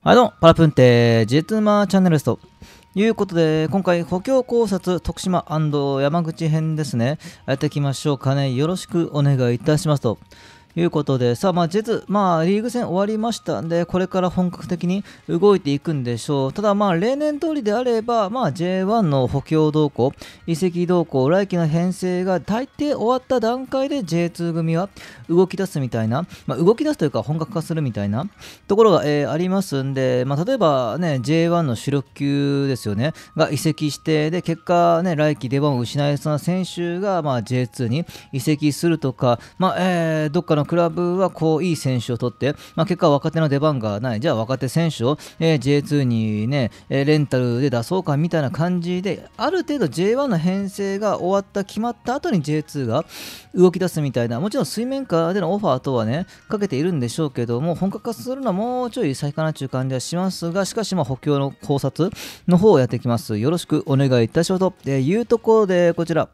はいどうも、パラプンテー、ジェマーチャンネルですと。いうことで、今回、補強考察、徳島山口編ですね、やっていきましょうかね。よろしくお願いいたしますと。いうことで、さあ、まあ、ジェズ、まあ、リーグ戦終わりましたんで、これから本格的に動いていくんでしょう。ただ、まあ、例年通りであれば、まあ、J1 の補強動向、移籍動向、来季の編成が大抵終わった段階で J2 組は動き出すみたいな、まあ、動き出すというか本格化するみたいなところが、えー、ありますんで、まあ、例えばね、J1 の主力級ですよね、が移籍して、で、結果、ね、来季出番を失いそうな選手が、まあ、J2 に移籍するとか、まあ、えー、どっかのクラブはこういい選手を取って、まあ、結果若手の出番がないじゃあ若手選手を、えー、J2 にね、えー、レンタルで出そうかみたいな感じである程度 J1 の編成が終わった決まった後に J2 が動き出すみたいなもちろん水面下でのオファーとはねかけているんでしょうけども本格化するのはもうちょい先かなという感じはしますがしかしま補強の考察の方をやっていきますよろしくお願いいたしますというところでこちら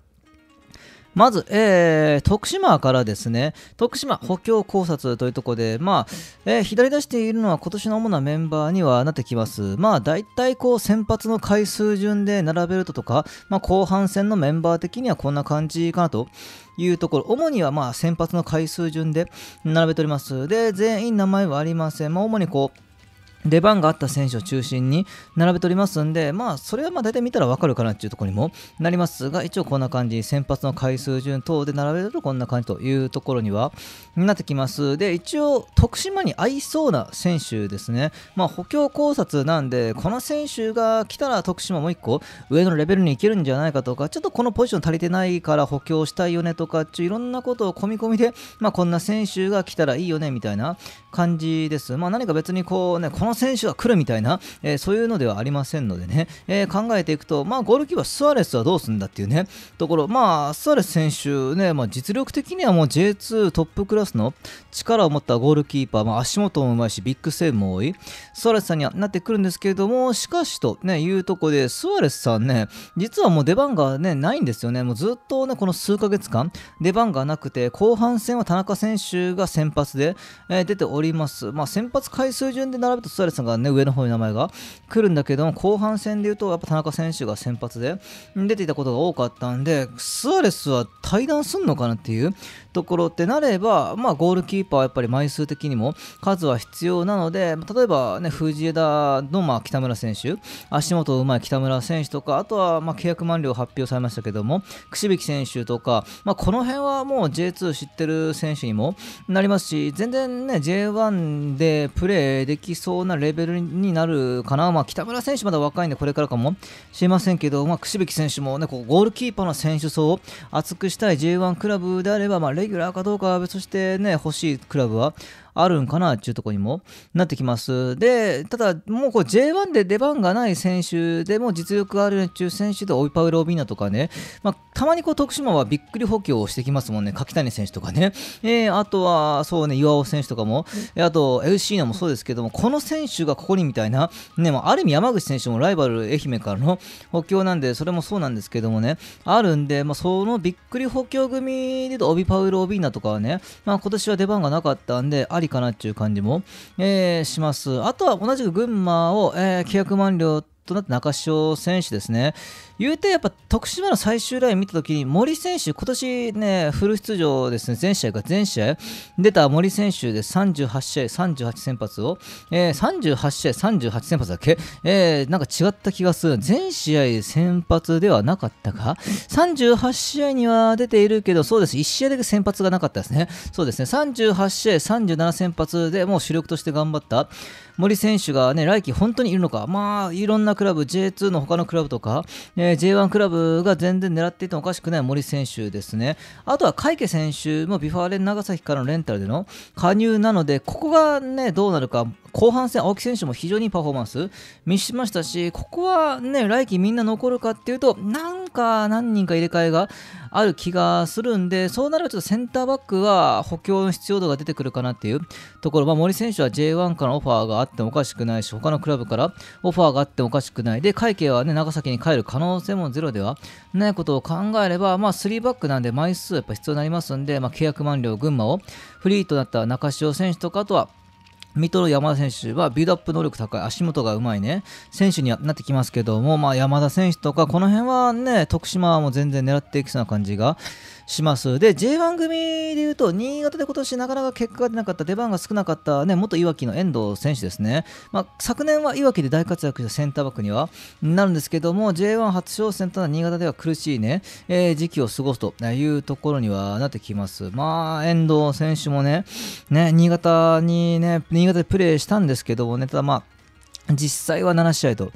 まず、えー、徳島からですね、徳島補強考察というところで、まあ、えー、左出しているのは今年の主なメンバーにはなってきます。まあ、大体こう、先発の回数順で並べるととか、まあ、後半戦のメンバー的にはこんな感じかなと。いうところ、主にはまあ先発の回数順で並べております。で、全員名前はありません。まあ、主にこう、出番があった選手を中心に並べておりますんで、まあ、それはまあ大体見たらわかるかなっていうところにもなりますが、一応こんな感じ、先発の回数順等で並べるとこんな感じというところにはなってきます。で、一応、徳島に合いそうな選手ですね。まあ、補強考察なんで、この選手が来たら徳島もう1個上のレベルに行けるんじゃないかとか、ちょっとこのポジション足りてないから補強したいよねとか、ちょいろんなことを込み込みで、まあ、こんな選手が来たらいいよねみたいな、感じです。まあ、何か別にこう、ね、この選手が来るみたいな、えー、そういうのではありませんのでね、えー、考えていくと、まあ、ゴールキーパー、スアレスはどうするんだっていうね、ところ、まあ、スアレス選手ね、まあ、実力的にはもう J2 トップクラスの力を持ったゴールキーパー、まあ、足元もうまいし、ビッグセーブも多い、スアレスさんにはなってくるんですけれども、しかしと、ね、いうとこで、スアレスさんね、実はもう出番が、ね、ないんですよね、もうずっとね、この数ヶ月間、出番がなくて、後半戦は田中選手が先発で、えー、出ておりります。まあ、先発回数順で並べたスアレスさんがね、上の方に名前が来るんだけど後半戦でいうと、やっぱ田中選手が先発で出ていたことが多かったんで、スアレスは対談すんのかなっていうところってなれば、まあ、ゴールキーパーはやっぱり枚数的にも数は必要なので、例えばね、藤枝のま北村選手、足元うまい北村選手とか、あとはま契約満了発表されましたけども、櫛引選手とか、まあ、この辺はもう J2 知ってる選手にもなりますし、全然ね、J1 J1 でプレーできそうなレベルになるかな、まあ、北村選手まだ若いんでこれからかもしれませんけど、まあ、櫛引選手も、ね、こうゴールキーパーの選手層を厚くしたい J1 クラブであれば、まあ、レギュラーかどうかは別として、ね、欲しいクラブはあるんかなっていうとこにもなってきます。で、ただ、もうこう J1 で出番がない選手でも実力がある中選手で、オイパウロ・オビーナとかね、まあ、たまにこう徳島はびっくり補強をしてきますもんね、柿谷選手とかね、えー、あとは、そうね、岩尾選手とかも、あと、エルシーナもそうですけども、この選手がここにみたいな、ね、まあ、ある意味山口選手もライバル、愛媛からの補強なんで、それもそうなんですけどもね、あるんで、まあ、そのびっくり補強組で言うと、オビ・パウロ・オビーナとかはね、まあ、今年は出番がなかったんで、ありりかなっていう感じも、えー、します。あとは同じく群馬を、えー、900万両となった中潮選手ですね、言うてやっぱ徳島の最終ライン見たときに、森選手、今年ね、フル出場ですね、全試合が全試合出た森選手で38試合、38先発を、えー、38試合、38先発だっけ、えー、なんか違った気がする、全試合先発ではなかったか、38試合には出ているけど、そうです、1試合だけ先発がなかったですね、そうですね、38試合、37先発でもう主力として頑張った。森選手がね、来季本当にいるのか、まあ、いろんなクラブ、J2 の他のクラブとか、えー、J1 クラブが全然狙っていてもおかしくない森選手ですね。あとは、海家選手もビファーレン長崎からのレンタルでの加入なので、ここがね、どうなるか、後半戦、青木選手も非常にパフォーマンス見しましたし、ここはね、来季みんな残るかっていうと、なんか何人か入れ替えがある気がするんで、そうなるとちょっとセンターバックは補強の必要度が出てくるかなっていうところ、まあ、森選手は J1 からオファーがあってもおかしくないし、他のクラブからオファーがあってもおかしくない。で、会計はね、長崎に帰る可能性もゼロではないことを考えれば、まあ、3バックなんで枚数やっぱ必要になりますんで、まあ、契約満了、群馬をフリーとなった中潮選手とか、あとは、ミトロ山田選手はビルドアップ能力高い、足元がうまいね、選手になってきますけども、まあ、山田選手とか、この辺はね、徳島も全然狙っていきそうな感じがします。で、J1 組でいうと、新潟で今年なかなか結果が出なかった、出番が少なかった、ね、元いわきの遠藤選手ですね。まあ、昨年はいわきで大活躍したセンターバックにはなるんですけども、J1 初挑戦とは新潟では苦しいね、えー、時期を過ごすというところにはなってきます。まあ、遠藤選手もね、ね、新潟にね、新潟でプレーしたんですけどもね、ただまあ、実際は7試合と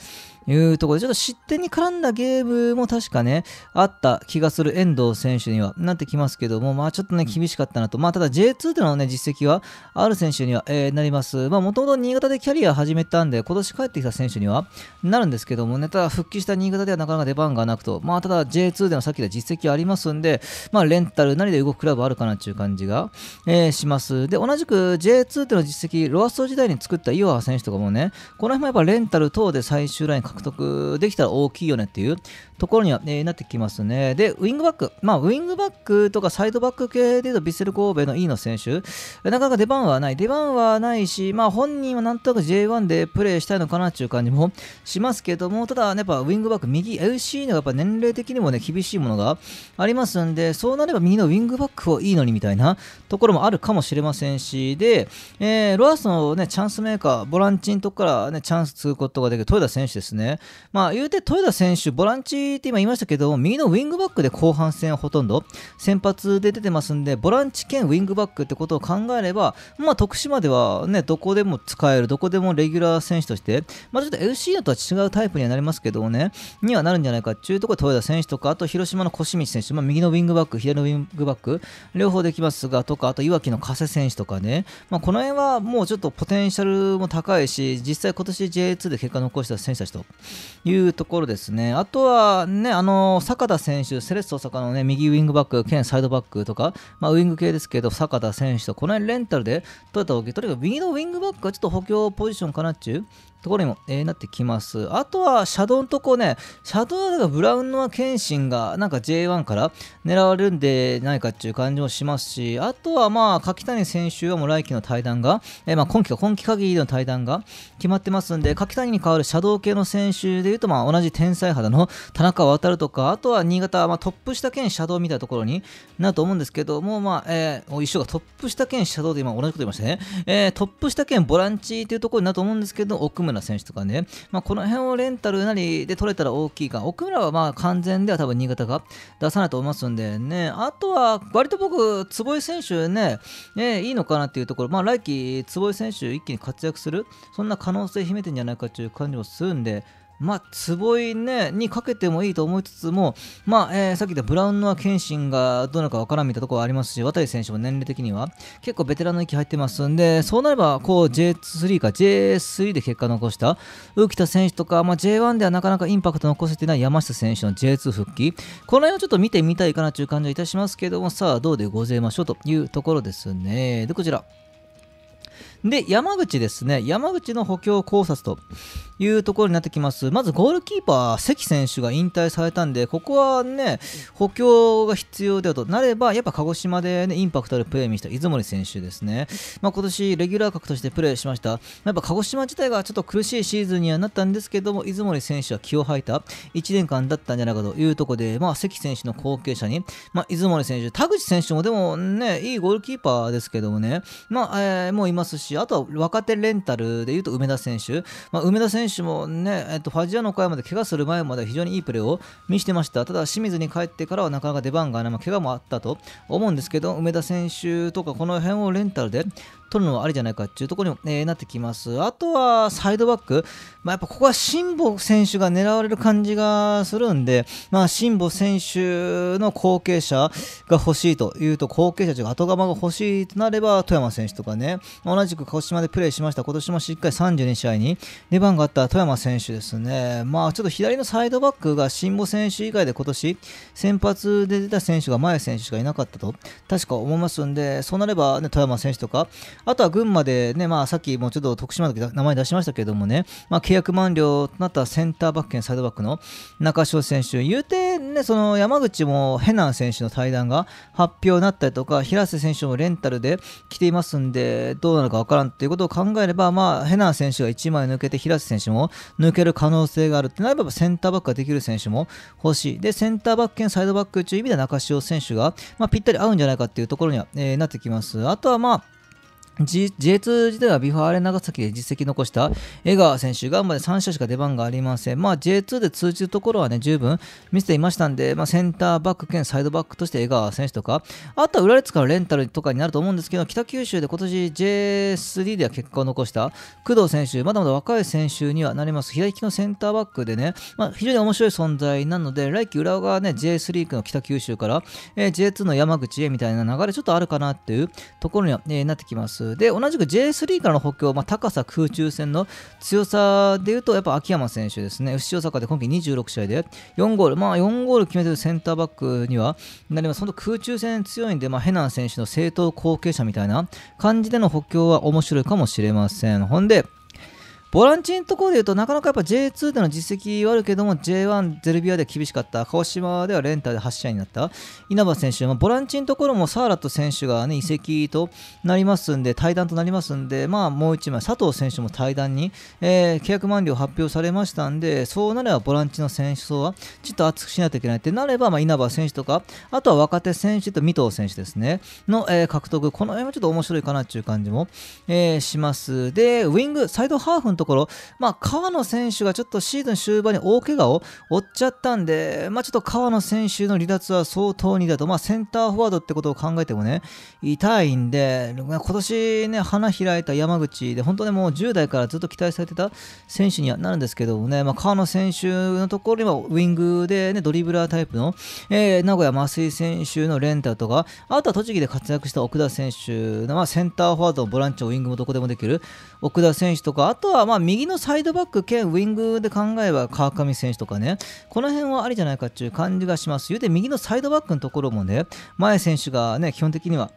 いうところで、ちょっと失点に絡んだゲームも確かね、あった気がする遠藤選手にはなってきますけども、まあちょっとね、厳しかったなと。まあただ J2 でのね、実績はある選手には、えー、なります。まあもともと新潟でキャリア始めたんで、今年帰ってきた選手にはなるんですけどもね、ただ復帰した新潟ではなかなか出番がなくと、まあただ J2 でのさっきた実績ありますんで、まあレンタルなりで動くクラブあるかなっていう感じが、えー、します。で、同じく J2 での実績、ロアスト時代に作った岩葉選手とかもね、この辺もやっぱレンタル等で最終ライン獲得できたら大きいよねっていう、ところには、えー、なってきますね。で、ウィングバック、まあ、ウィングバックとかサイドバック系で言うと、ヴィッセル神戸の e の選手、なかなか出番はない、出番はないし、まあ、本人はなんとなく J1 でプレーしたいのかなという感じもしますけども、ただ、ね、やっぱウィングバック、右、LC のやっぱ年齢的にもね、厳しいものがありますんで、そうなれば右のウィングバックをいいのにみたいなところもあるかもしれませんし、で、えー、ロアスの、ね、チャンスメーカー、ボランチのとこから、ね、チャンスつることができる豊田選手ですね。まあ、言うて豊田選手、ボランチ右って今言いましたけど、右のウィングバックで後半戦ほとんど先発で出てますんで、ボランチ兼ウィングバックってことを考えれば、まあ、徳島ではね、どこでも使える、どこでもレギュラー選手として、まあ、ちょっと l c とは違うタイプにはなりますけどね、にはなるんじゃないかっていうところで、豊田選手とか、あと広島の越清選手、まあ、右のウィングバック、左のウィングバック、両方できますが、とか、あと岩わの加瀬選手とかね、まあ、この辺はもうちょっとポテンシャルも高いし、実際今年 J2 で結果残した選手たちというところですね。あとは、ね、あの坂田選手、セレッソ大阪の、ね、右ウイングバック兼サイドバックとか、まあ、ウイング系ですけど、坂田選手とこの辺レンタルで取れたわけ、とにかく右のウイングバックがちょっと補強ポジションかなっちゅうところにも、えー、なってきます。あとは、シャドウのとこね、シャドウがブラウンの剣心が、なんか J1 から狙われるんでないかっていう感じもしますし、あとはまあ、柿谷選手はもう来季の対談が、えー、まあ今季か、今季限りの対談が決まってますんで、柿谷に代わるシャドウ系の選手でいうと、まあ同じ天才肌の田中渡とか、あとは新潟、まあトップ下兼シャドウみたいなところになると思うんですけども、まあ、えー、一緒がトップ下兼シャドウで今同じこと言いましたね。えー、トップ下兼ボランチというところになると思うんですけど、奥村村選手とかね、まあ、この辺をレンタルなりで取れたら大きいか、奥村はまあ完全では多分新潟が出さないと思いますんでね、あとは割と僕、坪井選手ね、ねいいのかなっていうところ、まあ、来季、坪井選手、一気に活躍する、そんな可能性秘めてんじゃないかという感じもするんで、まあ、坪ね、にかけてもいいと思いつつも、まあえー、さっき言ったブラウンの謙信がどうなのかわからんみたいなところはありますし、渡選手も年齢的には結構ベテランの域入ってますんで、そうなればこう J3 か J3 で結果残した浮田選手とか、まあ、J1 ではなかなかインパクト残せてない山下選手の J2 復帰、この辺をちょっと見てみたいかなという感じはいたしますけども、さあどうでございましょうというところですね。で、こちら。で、山口ですね。山口の補強考察というところになってきます。まずゴールキーパー、関選手が引退されたんで、ここはね、補強が必要だとなれば、やっぱ鹿児島で、ね、インパクトあるプレー見せた出森選手ですね。まあ、今年、レギュラー格としてプレーしました。やっぱ鹿児島自体がちょっと苦しいシーズンにはなったんですけども、出森選手は気を吐いた1年間だったんじゃないかというところで、まあ、関選手の後継者に、まあ、出森選手、田口選手もでもね、いいゴールキーパーですけどもね、まあ、えー、もういますし、し、あとは若手レンタルでいうと梅田選手、まあ、梅田選手もね、えっと、ファジアの会まで怪我する前まで非常にいいプレーを見せてました、ただ清水に帰ってからはなかなか出番がない、まあ、怪我もあったと思うんですけど、梅田選手とかこの辺をレンタルで取るのはありじゃないかっていうところにも、えー、なってきます。あとはサイドバック、まあ、やっぱここは辛坊選手が狙われる感じがするんで、まあ、辛坊選手の後継者が欲しいというと、後継者というか後釜が欲しいとなれば、富山選手とかね、同じく鹿児島でプレーしました、今年もしっかり32試合に出番があった富山選手ですね、まあ、ちょっと左のサイドバックが辛坊選手以外で今年先発で出た選手が前選手しかいなかったと、確か思いますんで、そうなれば、ね、富山選手とか、あとは群馬でね、まあ、さっきもうちょっと徳島の名前出しましたけどもね、まあ、契約満了となったセンターバック兼サイドバックの中潮選手、言うて、ね、その山口もヘナン選手の対談が発表になったりとか、平瀬選手もレンタルで来ていますんで、どうなるか分からんということを考えれば、まあ、ヘナン選手が1枚抜けて、平瀬選手も抜ける可能性があるってなれば、センターバックができる選手も欲しい。で、センターバック兼サイドバックという意味では中潮選手が、まあ、ぴったり合うんじゃないかっていうところには、えー、なってきます。あとは、まあ J2 時代はビファーレ長崎で実績残した江川選手がまで3試しか出番がありません。まあ、J2 で通じるところはね、十分見せていましたんで、まあ、センターバック兼サイドバックとして江川選手とか、あとは浦列からレンタルとかになると思うんですけど、北九州で今年 J3 では結果を残した工藤選手、まだまだ若い選手にはなります。左利きのセンターバックでね、まあ、非常に面白い存在なので、来季裏側ね、J3 の北九州から、えー、J2 の山口へみたいな流れちょっとあるかなっていうところには、えー、なってきます。。で、同じく J3 からの補強、まあ、高さ、空中戦の強さでいうと、やっぱ秋山選手ですね。FC 大阪で今季26試合で4ゴール、まあ、4ゴール決めてるセンターバックにはなります。本当空中戦強いんで、まあ、ヘナン選手の正当後継者みたいな感じでの補強は面白いかもしれません。ほんで、ボランチのところで言うと、なかなかやっぱ J2 での実績はあるけども、J1 ゼルビアでは厳しかった、鹿児島ではレンタで8試合になった、稲葉選手、まあ、ボランチのところもサーラット選手が、ね、移籍となりますんで、対談となりますんで、まあ、もう1枚、佐藤選手も対談に、えー、契約満了発表されましたんで、そうなればボランチの選手層はちょっと厚くしないといけないってなれば、まあ、稲葉選手とか、あとは若手選手と三藤選手ですね、の、えー、獲得、この辺はちょっと面白いかなという感じも、えー、します。で、ウィング、サイドハーフところ、まあ、川野選手がちょっとシーズン終盤に大怪我を負っちゃったんで、まあ、ちょっと川野選手の離脱は相当にだと、まあ、センターフォワードってことを考えてもね、痛いんで、今年ね、花開いた山口で、本当ね、もう10代からずっと期待されてた選手にはなるんですけどもね、まあ、川野選手のところには、ウイングでね、ドリブラータイプの、えー、名古屋増井選手のレンタルとか、あとは栃木で活躍した奥田選手の、まあ、センターフォワード、ボランチ、ウイングもどこでもできる奥田選手とか、あとはまあ、右のサイドバック兼ウィングで考えれば川上選手とかね、この辺はありじゃないかっていう感じがします。言うて右のサイドバックのところもね、前選手がね、基本的には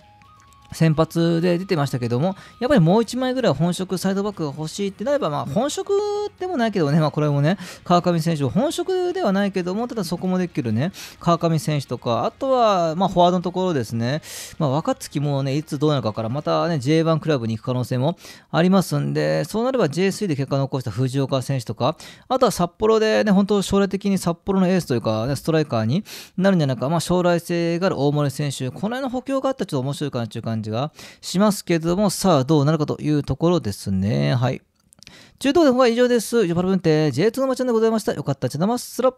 先発で出てましたけども、やっぱりもう1枚ぐらい本職、サイドバックが欲しいってなれば、まあ、本職でもないけどね、まあ、これもね、川上選手、本職ではないけども、ただそこもできるね、川上選手とか、あとは、まあ、フォワードのところですね、まあ、若月もね、いつどうなるかから、またね、J1 クラブに行く可能性もありますんで、そうなれば J3 で結果を残した藤岡選手とか、あとは札幌でね、本当、将来的に札幌のエースというか、ね、ストライカーになるんじゃないか、まあ、将来性がある大森選手、この辺の補強があったらちょっと面白いかなという感じじがしますけれども、さあどうなるかというところですね。はい。中東で方は以上です。ジョパルブンテ J2 のマチャンでございました。よかった。チャナマスラッ